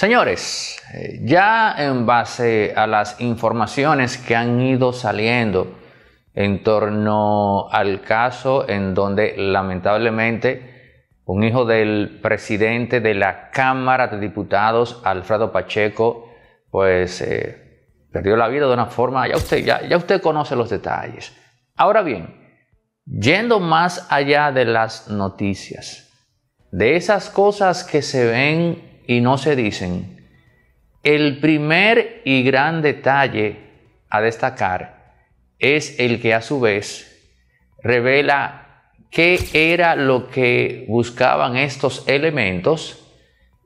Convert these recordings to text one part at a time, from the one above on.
Señores, ya en base a las informaciones que han ido saliendo en torno al caso en donde lamentablemente un hijo del presidente de la Cámara de Diputados, Alfredo Pacheco, pues eh, perdió la vida de una forma, ya usted, ya, ya usted conoce los detalles. Ahora bien, yendo más allá de las noticias, de esas cosas que se ven y no se dicen. El primer y gran detalle a destacar es el que a su vez revela qué era lo que buscaban estos elementos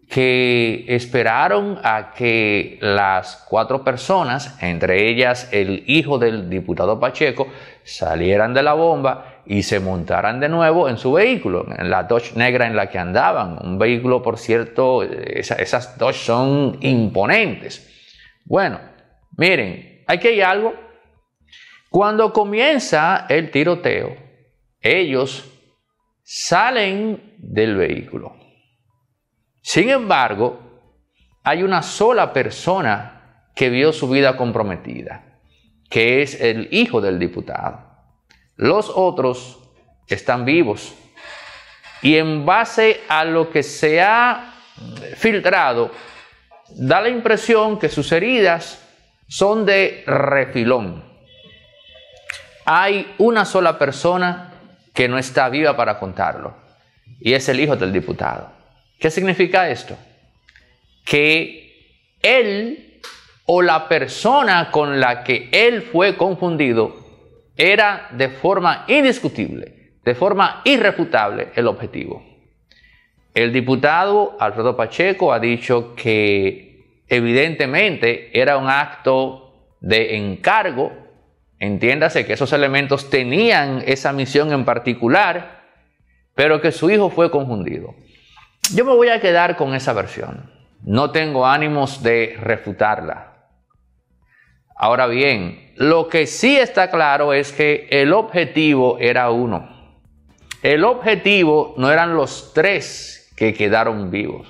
que esperaron a que las cuatro personas, entre ellas el hijo del diputado Pacheco, salieran de la bomba y se montarán de nuevo en su vehículo, en la Dodge negra en la que andaban. Un vehículo, por cierto, esas Dodge son imponentes. Bueno, miren, aquí hay algo. Cuando comienza el tiroteo, ellos salen del vehículo. Sin embargo, hay una sola persona que vio su vida comprometida, que es el hijo del diputado. Los otros están vivos. Y en base a lo que se ha filtrado, da la impresión que sus heridas son de refilón. Hay una sola persona que no está viva para contarlo, y es el hijo del diputado. ¿Qué significa esto? Que él o la persona con la que él fue confundido era de forma indiscutible, de forma irrefutable el objetivo. El diputado Alfredo Pacheco ha dicho que evidentemente era un acto de encargo, entiéndase que esos elementos tenían esa misión en particular, pero que su hijo fue confundido. Yo me voy a quedar con esa versión. No tengo ánimos de refutarla. Ahora bien, lo que sí está claro es que el objetivo era uno. El objetivo no eran los tres que quedaron vivos.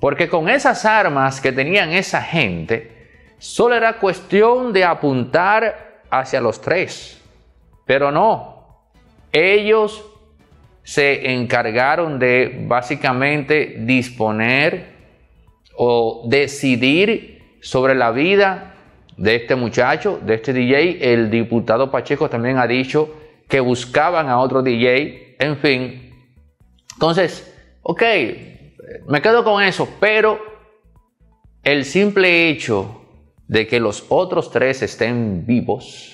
Porque con esas armas que tenían esa gente, solo era cuestión de apuntar hacia los tres. Pero no, ellos se encargaron de básicamente disponer o decidir sobre la vida de este muchacho, de este DJ. El diputado Pacheco también ha dicho que buscaban a otro DJ, en fin. Entonces, ok, me quedo con eso, pero el simple hecho de que los otros tres estén vivos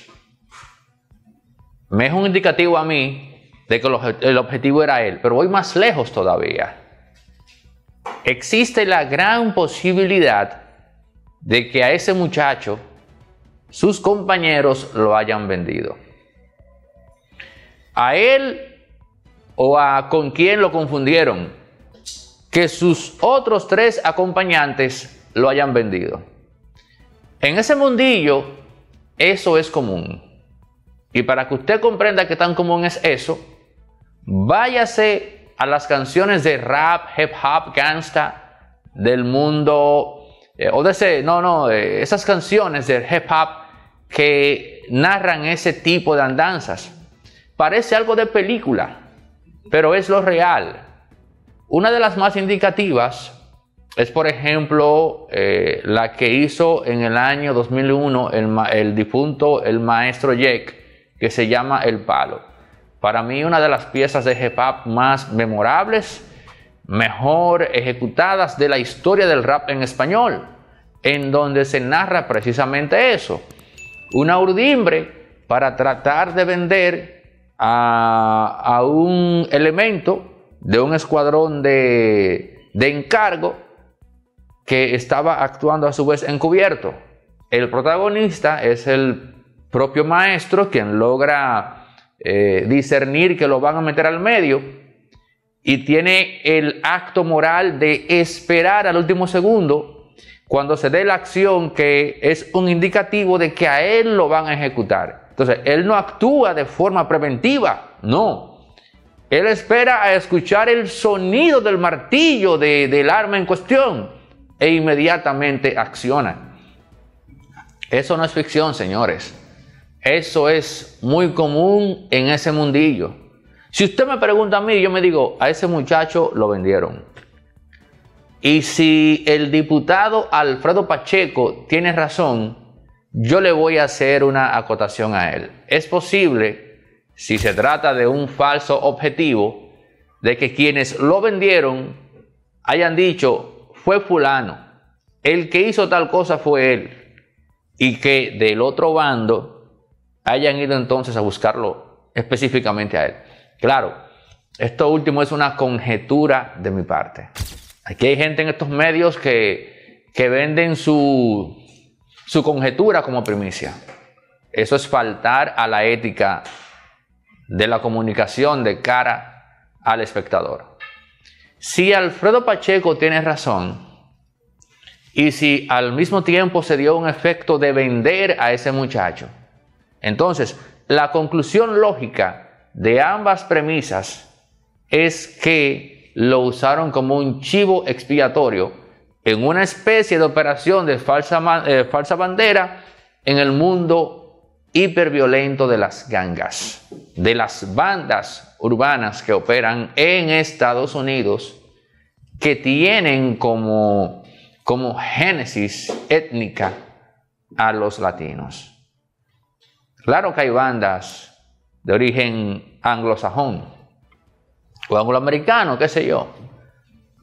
me es un indicativo a mí de que el objetivo era él, pero voy más lejos todavía. Existe la gran posibilidad de que a ese muchacho sus compañeros lo hayan vendido. A él o a con quién lo confundieron, que sus otros tres acompañantes lo hayan vendido. En ese mundillo, eso es común. Y para que usted comprenda que tan común es eso, váyase a las canciones de rap, hip hop, gangsta del mundo, eh, o de ese, no, no, esas canciones de hip hop que narran ese tipo de andanzas. Parece algo de película, pero es lo real. Una de las más indicativas es, por ejemplo, eh, la que hizo en el año 2001 el, difunto, el maestro Jack, que se llama El Palo. Para mí, una de las piezas de hip hop más memorables, mejor ejecutadas de la historia del rap en español, en donde se narra precisamente eso una urdimbre para tratar de vender a, un elemento de un escuadrón de, encargo que estaba actuando a su vez encubierto. El protagonista es el propio maestro quien logra eh, discernir que lo van a meter al medio y tiene el acto moral de esperar al último segundo cuando se dé la acción que es un indicativo de que a él lo van a ejecutar. Entonces, él no actúa de forma preventiva, no. Él espera a escuchar el sonido del martillo de, del arma en cuestión e inmediatamente acciona. Eso no es ficción, señores. Eso es muy común en ese mundillo. Si usted me pregunta a mí, yo me digo, a ese muchacho lo vendieron. Y si el diputado Alfredo Pacheco tiene razón, yo le voy a hacer una acotación a él. Es posible, si se trata de un falso objetivo, de que quienes lo vendieron hayan dicho, fue fulano, el que hizo tal cosa fue él, y que del otro bando hayan ido entonces a buscarlo específicamente a él. Claro, esto último es una conjetura de mi parte. Aquí hay gente en estos medios que, venden su, su conjetura como primicia. Eso es faltar a la ética de la comunicación de cara al espectador. Si Alfredo Pacheco tiene razón, y si al mismo tiempo se dio un efecto de vender a ese muchacho, entonces la conclusión lógica de ambas premisas es que lo usaron como un chivo expiatorio en una especie de operación de eh, falsa, bandera en el mundo hiperviolento de las gangas, de las bandas urbanas que operan en Estados Unidos, que tienen como, como génesis étnica a los latinos. Claro que hay bandas de origen anglosajón, o angloamericano, qué sé yo,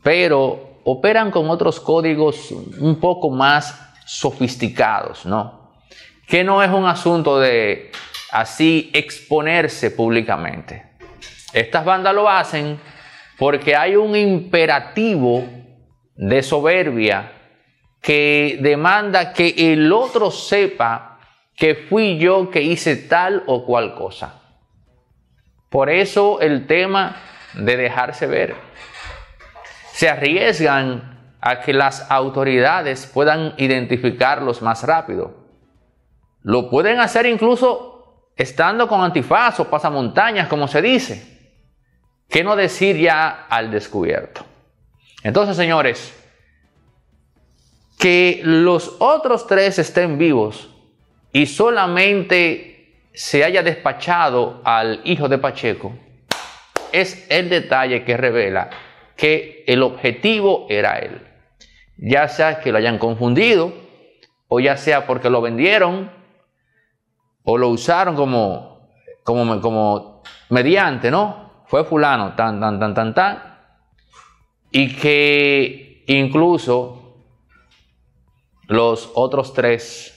pero operan con otros códigos un poco más sofisticados, ¿no? Que no es un asunto de así exponerse públicamente. Estas bandas lo hacen porque hay un imperativo de soberbia que demanda que el otro sepa que fui yo que hice tal o cual cosa. Por eso el tema de dejarse ver. Se arriesgan a que las autoridades puedan identificarlos más rápido. Lo pueden hacer incluso estando con antifaz o pasamontañas, como se dice. ¿Qué no decir ya al descubierto? Entonces, señores, que los otros tres estén vivos y solamente se haya despachado al hijo de Pacheco, es el detalle que revela que el objetivo era él. Ya sea que lo hayan confundido, o ya sea porque lo vendieron, o lo usaron como, como, como mediante, ¿no? Fue fulano, tan, tan, tan, tan, tan. Y que incluso los otros tres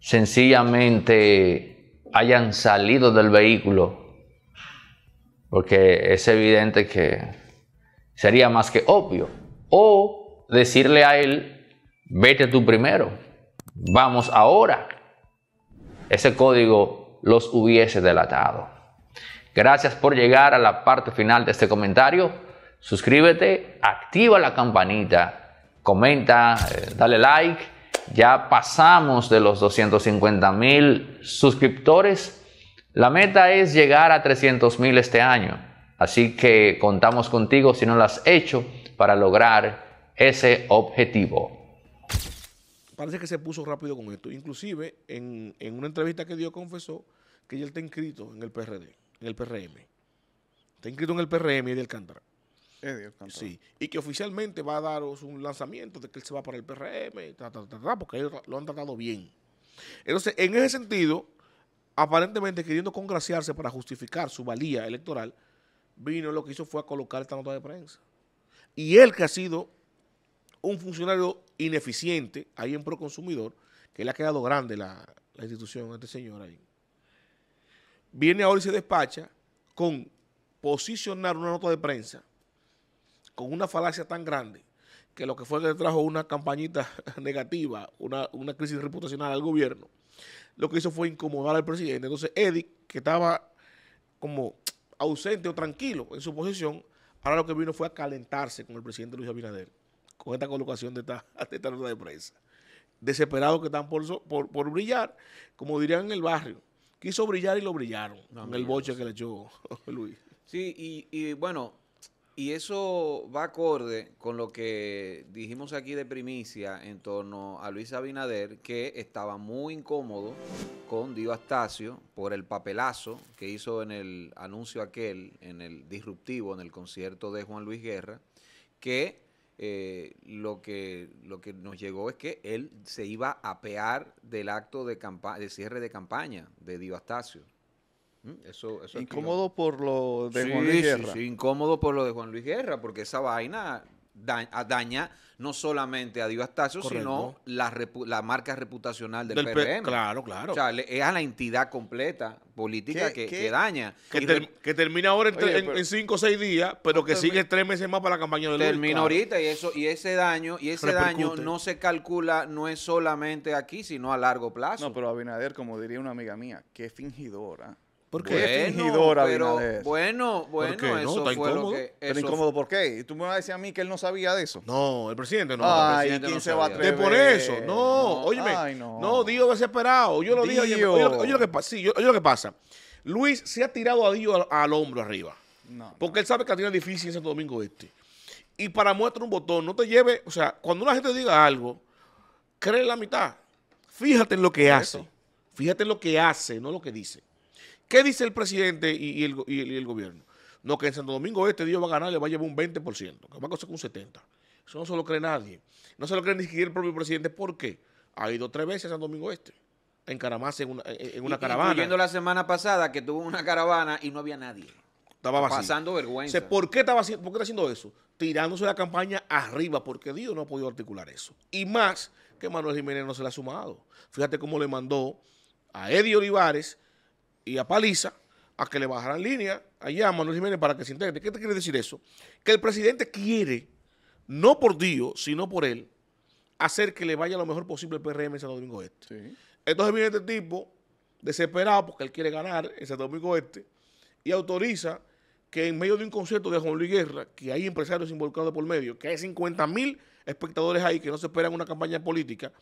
sencillamente hayan salido del vehículo porque es evidente que sería más que obvio. O decirle a él, vete tú primero, vamos ahora. Ese código los hubiese delatado. Gracias por llegar a la parte final de este comentario. Suscríbete, activa la campanita, comenta, eh, dale like. Ya pasamos de los 250 mil suscriptores la meta es llegar a 300 mil este año, así que contamos contigo si no lo has hecho para lograr ese objetivo. Parece que se puso rápido con esto. Inclusive, en, una entrevista que dio, confesó que ya está inscrito en el PRD, en el PRM. Está inscrito en el PRM, y Alcántara. de Sí, y que oficialmente va a dar un lanzamiento de que él se va para el PRM, porque ellos lo han tratado bien. Entonces, en ese sentido, aparentemente queriendo congraciarse para justificar su valía electoral, vino lo que hizo fue a colocar esta nota de prensa. Y él que ha sido un funcionario ineficiente ahí en Proconsumidor, que le ha quedado grande la, institución a este señor ahí, viene ahora y se despacha con posicionar una nota de prensa con una falacia tan grande que lo que fue que le trajo una campañita negativa, una crisis reputacional al gobierno, lo que hizo fue incomodar al presidente. Entonces, Eddie, que estaba como ausente o tranquilo en su posición, ahora lo que vino fue a calentarse con el presidente Luis Abinader, con esta colocación de esta, de de prensa. desesperado que están por, brillar, como dirían en el barrio. Quiso brillar y lo brillaron, con el boche que le echó Luis. Sí, y bueno, y eso va acorde con lo que dijimos aquí de primicia en torno a Luis Abinader, que estaba muy incómodo con Dio Astacio por el papelazo que hizo en el anuncio aquel, en el disruptivo, en el concierto de Juan Luis Guerra, que eh, lo, que, lo que nos llegó es que él se iba a apear del acto de, de cierre de campaña de Dio Astacio. Eso, incómodo por lo de Juan Luis Guerra. incómodo por lo de Juan Luis Guerra, porque esa vaina daña, no solamente a Dios Astacio, sino la, marca reputacional del, PRM. Claro, claro. O sea, es a la entidad completa política que, daña. Que, termina ahora en, cinco o seis días, pero que sigue tres meses más para la campaña de Termina ahorita y eso y ese daño y ese daño no se calcula no es solamente aquí, sino a largo plazo. No, pero Abinader, como diría una amiga mía, qué fingidora. Porque qué? Bueno, pero, Bueno, bueno, No, eso fue incómodo. lo que... incómodo, ¿por qué? tú me vas a decir a mí que él no sabía de eso? No, el presidente no. De por eso, no, No, no. no. Dio desesperado, yo lo oye, lo que pasa, sí, oye lo que pasa, Luis se ha tirado a Dios al, hombro arriba, No. porque él sabe que tiene difícil en Domingo Este, y para muestra un botón, no te lleve, o sea, cuando una gente diga algo, cree la mitad, fíjate en lo que hace, fíjate en lo que hace, no lo que dice. ¿Qué dice el presidente y, el, gobierno? No, que en Santo Domingo este Dios va a ganar, le va a llevar un 20%, que va a costar un 70%. Eso no se lo cree nadie. No se lo cree ni siquiera el propio presidente. ¿Por qué? Ha ido tres veces a Santo Domingo Este en Caramás en una, en una caravana. Incluyendo la semana pasada que tuvo una caravana y no había nadie. Estaba vacío. Pasando vergüenza. ¿por, qué estaba, ¿Por está haciendo eso? Tirándose la campaña arriba, porque Dios no ha podido articular eso. Y más que Manuel Jiménez no se le ha sumado. Fíjate cómo le mandó a Eddie Olivares y a Paliza a que le bajaran línea allá a Manuel Jiménez para que se integre. ¿Qué te quiere decir eso? Que el presidente quiere, no por Dios, sino por él, hacer que le vaya lo mejor posible el PRM en Santo Domingo Este. Entonces viene este tipo desesperado porque él quiere ganar en Santo Domingo Este y autoriza que en medio de un concierto de Juan Luis Guerra, que hay empresarios involucrados por medio, que hay 50 mil espectadores ahí que no se esperan una campaña política,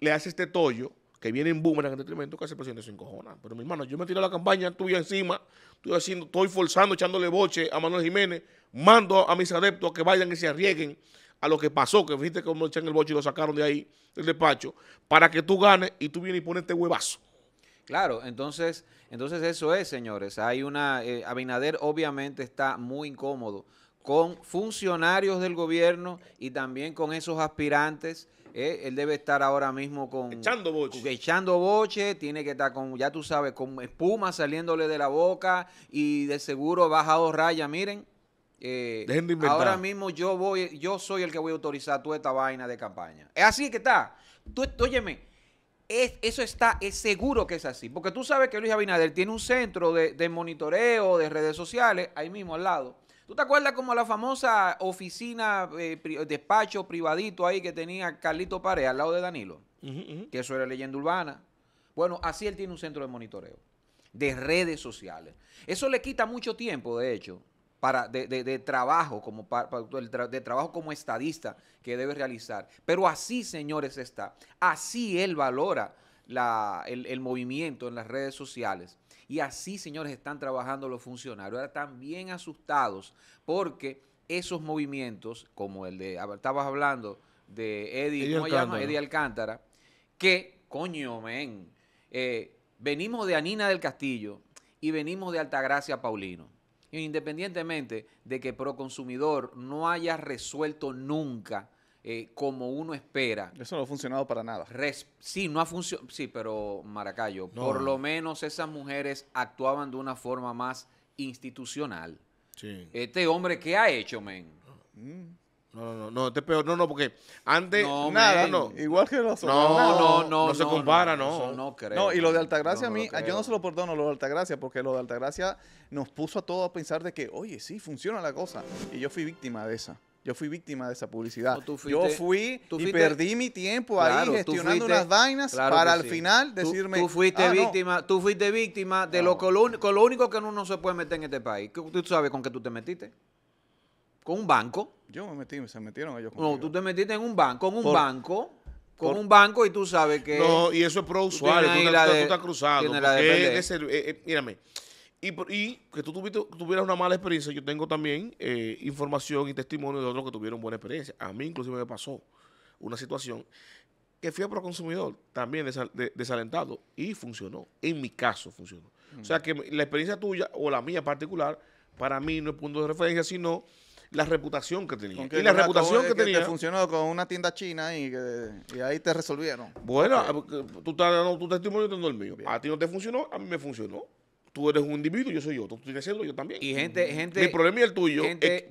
le hace este tollo que viene en boomerang momento, que hace el presidente se encojona. Pero mi hermano, yo me tiro la campaña tuya encima, estoy forzando, echándole boche a Manuel Jiménez, mando a mis adeptos a que vayan y se arriesguen a lo que pasó, que viste cómo echan el boche y lo sacaron de ahí, del despacho, para que tú ganes y tú vienes y pones este huevazo. Claro, entonces, entonces eso es, señores. Hay una, eh, Abinader obviamente está muy incómodo con funcionarios del gobierno y también con esos aspirantes. Eh, él debe estar ahora mismo con... Echando boche. echando boche, tiene que estar con, ya tú sabes, con espuma saliéndole de la boca y de seguro bajado raya. Miren, eh, ahora mismo yo voy, yo soy el que voy a autorizar toda esta vaina de campaña. Es así que está. Tú, óyeme, eso está, es seguro que es así. Porque tú sabes que Luis Abinader tiene un centro de monitoreo de redes sociales ahí mismo al lado ¿Tú te acuerdas como la famosa oficina, eh, despacho privadito ahí que tenía Carlito Pared al lado de Danilo? Que eso era leyenda urbana. Bueno, así él tiene un centro de monitoreo, de redes sociales. Eso le quita mucho tiempo, de hecho, para, de, trabajo como de trabajo como estadista que debe realizar. Pero así, señores, está. Así él valora el movimiento en las redes sociales. Y así, señores, están trabajando los funcionarios. están bien asustados porque esos movimientos, como el de, estabas hablando de Eddie, Alcántara. que, coño, ven, eh, venimos de Anina del Castillo y venimos de Altagracia Paulino. Independientemente de que Proconsumidor no haya resuelto nunca eh, como uno espera. Eso no ha funcionado para nada. sí, no ha funcionado. Sí, pero Maracayo, por lo menos esas mujeres actuaban de una forma más institucional. Sí. Este hombre, ¿qué ha hecho, men? Mm. No, No, no, no, este peor. No, no, porque antes nada, no. Igual que los no, no, no, no. No se no, compara, no. No, creo. No, y lo de Altagracia a mí, yo no se lo perdono lo de Altagracia, porque lo de Altagracia nos puso a todos a pensar de que, oye, sí, funciona la cosa. Y yo fui víctima de esa. Yo fui víctima de esa publicidad. yo fui y perdí mi tiempo ahí gestionando unas vainas para al final decirme. Tú, fuiste ah, víctima, tú fuiste víctima de lo, lo, único que uno no se puede meter en este país. ¿Tú sabes con qué tú te metiste? Con un banco. Yo me metí, se metieron ellos conmigo. No, tú te metiste en un banco, con un banco con un banco y tú sabes que... No, y eso es pro usuario, tú, tú, estás cruzado. Eh, eh, mírame, y, que tú tuviste, tuvieras una mala experiencia, yo tengo también eh, información y testimonio de otros que tuvieron buena experiencia. A mí inclusive me pasó una situación que fui a Proconsumidor también desalentado y funcionó. En mi caso funcionó. O sea mm. que la experiencia tuya o la mía particular, para mí no es punto de referencia, sino la reputación que tenía. Y la reputación que, tenía. Te funcionó con una tienda china y, ahí te resolvieron. Bueno, ah, estás dando tu, testimonio y el mío. A ti no te funcionó, a mí me funcionó tú eres un individuo, yo soy otro, tú tienes haciendo yo también. Y gente, gente. Mi problema y el tuyo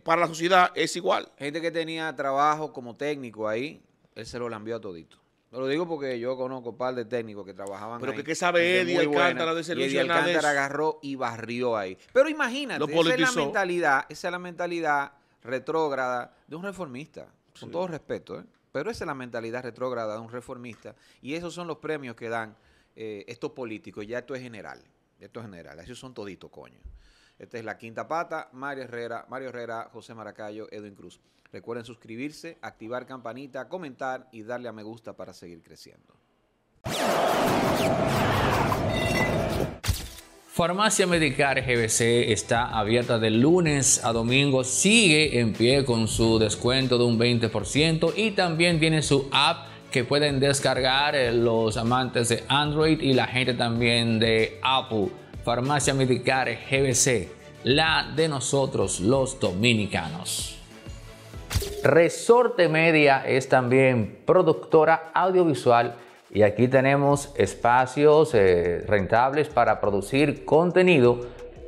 para la sociedad es igual. Gente que tenía trabajo como técnico ahí, él se lo envió a todito. No lo digo porque yo conozco un par de técnicos que trabajaban Pero que qué sabe Eddie Alcántara de Y Alcántara agarró y barrió ahí. Pero imagínate, esa es la mentalidad, esa es la mentalidad retrógrada de un reformista. Con todo respeto, ¿eh? Pero esa es la mentalidad retrógrada de un reformista. Y esos son los premios que dan eh, estos políticos. Ya esto es general. Esto es general, esos son toditos, coño. Esta es la quinta pata, Mario Herrera, Mario Herrera, José Maracayo, Edwin Cruz. Recuerden suscribirse, activar campanita, comentar y darle a me gusta para seguir creciendo. Farmacia Medicar GBC está abierta de lunes a domingo, sigue en pie con su descuento de un 20% y también tiene su app que pueden descargar eh, los amantes de Android y la gente también de Apple. Farmacia Medicare GBC, la de nosotros los dominicanos. Resorte Media es también productora audiovisual y aquí tenemos espacios eh, rentables para producir contenido